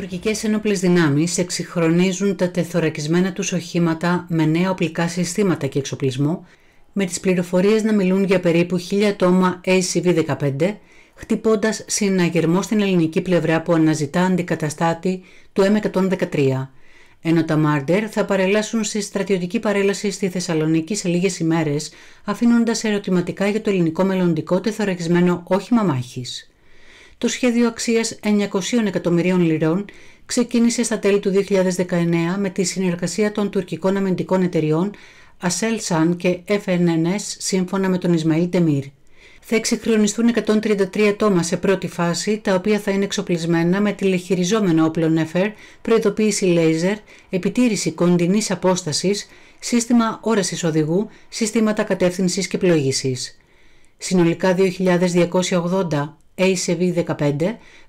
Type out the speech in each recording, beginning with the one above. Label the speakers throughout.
Speaker 1: Τουρκικές ένοπλες δυνάμεις εξυγχρονίζουν τα τεθωρακισμένα τους οχήματα με νέα οπλικά συστήματα και εξοπλισμό, με τις πληροφορίες να μιλούν για περίπου 1000 ατόμα ACV-15, χτυπώντας συναγερμό στην ελληνική πλευρά που αναζητά αντικαταστάτη του M113, ενώ τα Μάρντερ θα παρελάσουν σε στρατιωτική παρέλαση στη Θεσσαλονίκη σε λίγες ημέρες, αφήνοντας ερωτηματικά για το ελληνικό μελλοντικό τεθωρακισμένο όχημα μάχης το σχέδιο αξίας 900 εκατομμυρίων λιρών ξεκίνησε στα τέλη του 2019 με τη συνεργασία των τουρκικών αμυντικών εταιριών Aselsan και FNNS σύμφωνα με τον Ισμαήλ Τεμίρ. Θα εξυγχρονιστούν 133 τόμα σε πρώτη φάση, τα οποία θα είναι εξοπλισμένα με τηλεχειριζόμενο όπλο νεφερ, προειδοποίηση λέιζερ, επιτήρηση κοντινής απόστασης, σύστημα όρασης οδηγού, συστήματα κατεύθυνσης και πλοήγησης. Συνολικά 2.280 ACV-15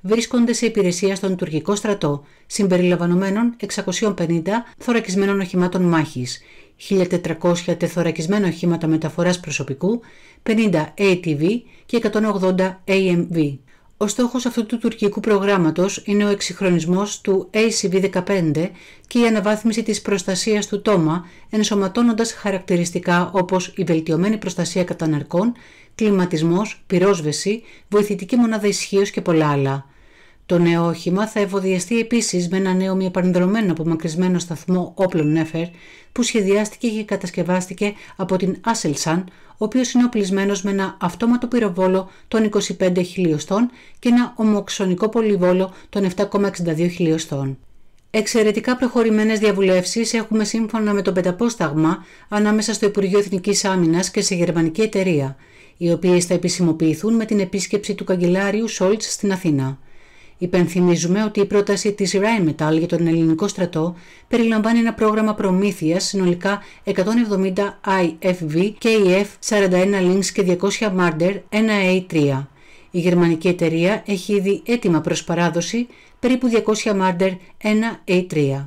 Speaker 1: βρίσκονται σε υπηρεσία στον τουρκικό στρατό, συμπεριλαμβανομένων 650 θωρακισμένων οχημάτων μάχης, 1.400 τεθωρακισμένα οχήματα μεταφοράς προσωπικού, 50 ATV και 180 AMV. Ο στόχος αυτού του τουρκικού προγράμματος είναι ο εξυγχρονισμός του ACV15 και η αναβάθμιση της προστασίας του τόμα, ενσωματώνοντας χαρακτηριστικά όπως η βελτιωμένη προστασία κατά ναρκών, κλιματισμός, πυρόσβεση, βοηθητική μονάδα ισχύως και πολλά άλλα. Το νέο όχημα θα ευωδιαστεί επίσης με ένα νέο μη επανδρομένο απομακρυσμένο σταθμό όπλων Νέφερ που σχεδιάστηκε και κατασκευάστηκε από την Άσελσαν, ο οποίος είναι οπλισμένος με ένα αυτόματο πυροβόλο των 25 χιλιοστών και ένα ομοξονικό πολυβόλο των 7,62 χιλιοστών. Εξαιρετικά προχωρημένες διαβουλεύσεις έχουμε σύμφωνα με τον πενταπόσταγμα ανάμεσα στο Υπουργείο Εθνικής Άμυνας και σε γερμανική εταιρεία, οι οποίες θα επισημοποιηθούν με την επίσκεψη του καγκελάριου Σόλτ στην Αθήνα. Υπενθυμίζουμε ότι η πρόταση της Rheinmetall για τον ελληνικό στρατό περιλαμβάνει ένα πρόγραμμα προμήθειας συνολικά 170 IFV, KF 41 Lynx και 200 Marder 1A3. Η γερμανική εταιρεία έχει ήδη έτοιμα προς παράδοση περίπου 200 Marder 1A3.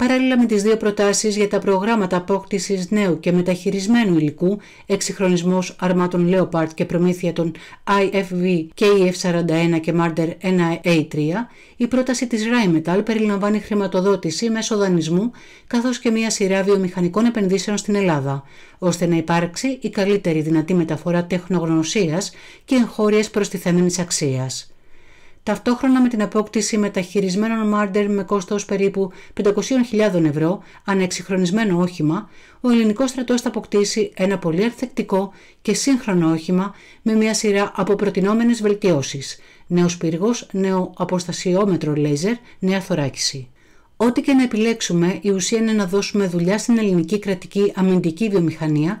Speaker 1: Παράλληλα με τις δύο προτάσεις για τα προγράμματα απόκτησης νέου και μεταχειρισμένου υλικού, εξυγχρονισμός αρμάτων Leopard και προμήθεια των IFV KF41 e και Marder 1A3, η πρόταση της Rheinmetall περιλαμβάνει χρηματοδότηση μέσω δανεισμού καθώς και μια σειρά βιομηχανικών επενδύσεων στην Ελλάδα, ώστε να υπάρξει η καλύτερη δυνατή μεταφορά τεχνογνωσίας και εγχώριας προστιθέμενης αξίας ταυτόχρονα με την απόκτηση μεταχειρισμένων μάρντερ με κόστος περίπου 500.000 ευρώ, ανεξυγχρονισμένο όχημα, ο ελληνικός στρατός θα αποκτήσει ένα πολύ αρθεκτικό και σύγχρονο όχημα με μια σειρά από προτινόμενες βελτιώσεις, νέος πύργος, νέο αποστασιόμετρο λέιζερ, νέα θωράκιση. Ό,τι και να επιλέξουμε, η ουσία είναι να δώσουμε δουλειά στην ελληνική κρατική αμυντική βιομηχανία,